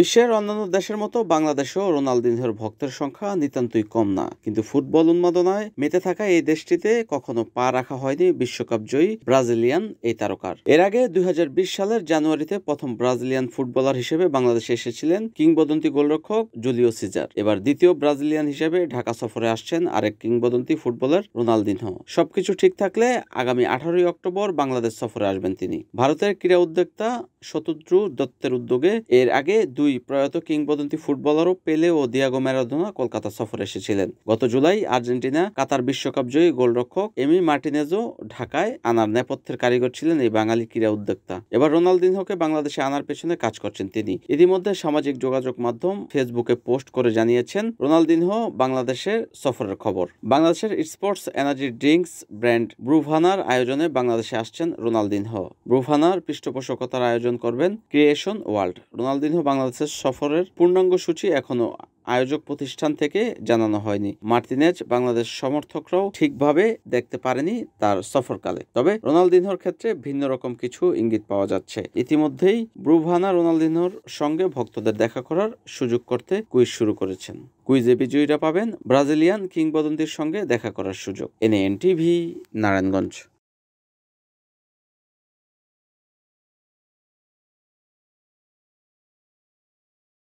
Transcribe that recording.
বিশ্বের অন্যান্য দেশের মতো বাংলাদেশেও রোনালদিনহোর ভক্তের সংখ্যা নিতান্তই কম না কিন্তু ফুটবল উন্মাদনায় মেতে থাকা এই দেশটিতে কখনো পা রাখা হয়নি বিশ্বকাপ জয়ী ব্রাজিলিয়ান এই তারকার এর আগে দুই সালের জানুয়ারিতে প্রথম ব্রাজিলিয়ান ফুটবলার হিসেবে বাংলাদেশে এসেছিলেন কিংবদন্তি গোলরক্ষক জুলিও সিজার এবার দ্বিতীয় ব্রাজিলিয়ান হিসেবে ঢাকা সফরে আসছেন আরেক কিংবদন্তি ফুটবলার রোনালদিনহো সবকিছু ঠিক থাকলে আগামী আঠারোই অক্টোবর বাংলাদেশ সফরে আসবেন তিনি ভারতের ক্রীড়া উদ্যোক্তা শতদ্র দত্তের উদ্যোগে এর আগে দুই প্রয়াত কিংবদন্তি ফুটবলারও পেলে ও দিয়াগো ম্যারাডোনা কলকাতা সফর এসেছিলেন গত জুলাই আর্জেন্টিনা কাতার বিশ্বকাপ জয়ী গোলরক্ষক এমি মার্টিনেজও ঢাকায় আনার নেপথ্যের কারিগর ছিলেন এই বাঙালি ক্রীড়া উদ্যোক্তা এবার রোনালদিনহোকে বাংলাদেশে আনার পেছনে কাজ করছেন তিনি ইতিমধ্যে সামাজিক যোগাযোগ মাধ্যম ফেসবুকে পোস্ট করে জানিয়েছেন রোনালদিনহো বাংলাদেশের সফরের খবর বাংলাদেশের স্পোর্টস এনার্জি ড্রিঙ্কস ব্র্যান্ড ব্রুভানার আয়োজনে বাংলাদেশে আসছেন রোনালদিনহো ব্রুভানার পৃষ্ঠপোষকতার আয়োজন করবেন ক্রিয়েশন ওয়ার্ল্ড রোনালদিনহ বাংলাদেশের সফরের পূর্ণাঙ্গ সূচি এখনও আয়োজক প্রতিষ্ঠান থেকে জানানো হয়নি মার্টিনেজ বাংলাদেশ সমর্থকরাও ঠিকভাবে দেখতে পারেনি তার সফরকালে তবে রোনালদিনহোর ক্ষেত্রে ভিন্ন রকম কিছু ইঙ্গিত পাওয়া যাচ্ছে ইতিমধ্যেই ব্রুভানা রোনালদিনহোর সঙ্গে ভক্তদের দেখা করার সুযোগ করতে কুইজ শুরু করেছেন কুইজে বিজয়ীরা পাবেন ব্রাজিলিয়ান কিংবদন্তির সঙ্গে দেখা করার সুযোগ এনএন টিভি নারায়ণগঞ্জ